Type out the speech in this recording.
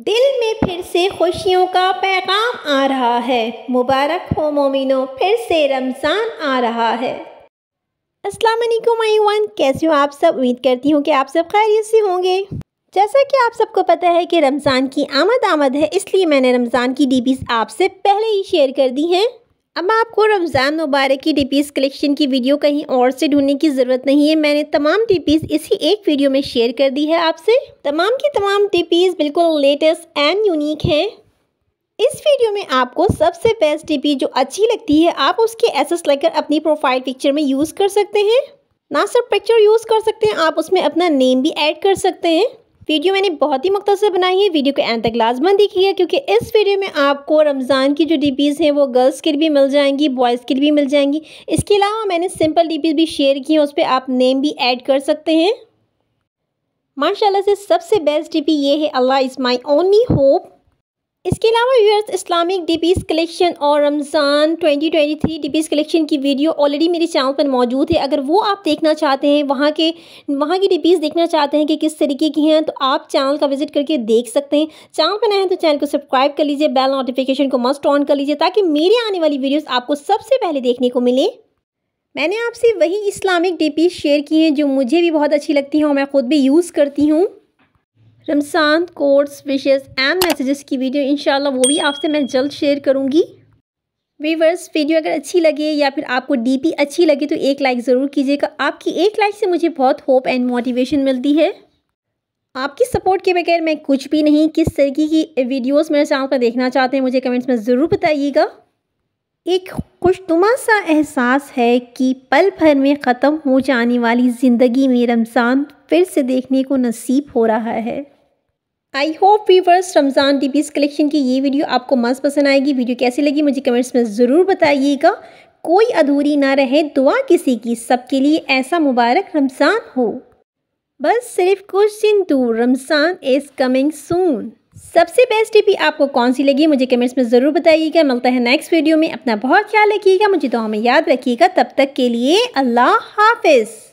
दिल में फिर से खुशियों का पैगाम आ रहा है मुबारक हो मोमिनो फिर से रमज़ान आ रहा है अस्सलाम वालेकुम एवरीवन कैसे हो आप सब उम्मीद करती हूँ कि आप सब खैरियत से होंगे जैसा कि आप सबको पता है कि रमज़ान की आमद आमद है इसलिए मैंने रमज़ान की डीपीस आपसे पहले ही शेयर कर दी हैं अब आपको रमज़ान मुबारक की टिपीस कलेक्शन की वीडियो कहीं और से ढूंढने की ज़रूरत नहीं है मैंने तमाम टिपीज़ इसी एक वीडियो में शेयर कर दी है आपसे तमाम की तमाम टिपीज़ बिल्कुल लेटेस्ट एंड यूनिक हैं इस वीडियो में आपको सबसे बेस्ट टिपी जो अच्छी लगती है आप उसके एसेस लेकर अपनी प्रोफाइल पिक्चर में यूज़ कर सकते हैं ना सिर्फ पिक्चर यूज़ कर सकते हैं आप उसमें अपना नेम भी ऐड कर सकते हैं वीडियो मैंने बहुत ही मुख्तर बनाई है वीडियो को एंड तक लाजमन है क्योंकि इस वीडियो में आपको रमज़ान की जो डिब्बीज़ हैं वो गर्ल्स के लिए भी मिल जाएंगी बॉयज़ के लिए भी मिल जाएंगी इसके अलावा मैंने सिंपल डिब्बीज़ भी शेयर की हैं उस पर आप नेम भी ऐड कर सकते हैं माशाल्लाह से सबसे बेस्ट डिब्बी ये है Allah is my only hope इसके अलावा व्यूअर्स इस्लामिक डिबीज़ कलेक्शन और रमज़ान 2023 डिबीज़ कलेक्शन की वीडियो ऑलरेडी मेरे चैनल पर मौजूद है अगर वो आप देखना चाहते हैं वहाँ के वहाँ की डिबीज़ देखना चाहते हैं कि किस तरीके की हैं तो आप चैनल का विजिट करके देख सकते हैं चैनल पर नए हैं तो चैनल को सब्सक्राइब कर लीजिए बेल नोटिफिकेशन को मस्ट ऑन कर लीजिए ताकि मेरे आने वाली वीडियोज़ आपको सबसे पहले देखने को मिले मैंने आपसे वही इस्लामिक डिपीज़ शेयर की हैं जो मुझे भी बहुत अच्छी लगती हैं और मैं ख़ुद भी यूज़ करती हूँ Ramzan quotes wishes and messages की वीडियो इन वो भी आपसे मैं जल्द शेयर करूँगी वीवर्स वीडियो अगर अच्छी लगे या फिर आपको डीपी अच्छी लगे तो एक लाइक ज़रूर कीजिएगा आपकी एक लाइक से मुझे बहुत होप एंड मोटिवेशन मिलती है आपकी सपोर्ट के बगैर मैं कुछ भी नहीं किस तरीके की वीडियोस मेरे चैनल पर देखना चाहते हैं मुझे कमेंट्स में ज़रूर बताइएगा एक खुशनुमा सा एहसास है कि पल भर में ख़त्म हो जाने वाली ज़िंदगी में रमज़ान फिर से देखने को नसीब हो रहा है I hope viewers Ramzan DPs collection की ये वीडियो आपको मस्त पसंद आएगी वीडियो कैसी लगी मुझे कमेंट्स में ज़रूर बताइएगा कोई अधूरी ना रहे दुआ किसी की सबके लिए ऐसा मुबारक रमज़ान हो बस सिर्फ कुछ दिन दूर रमज़ान इज़ कमिंग सून सबसे बेस्ट टिपी आपको कौन सी लगी मुझे कमेंट्स में ज़रूर बताइएगा मिलता है नेक्स्ट वीडियो में अपना बहुत ख्याल रखिएगा मुझे दुआ में याद रखिएगा तब तक के लिए अल्लाह हाफिज़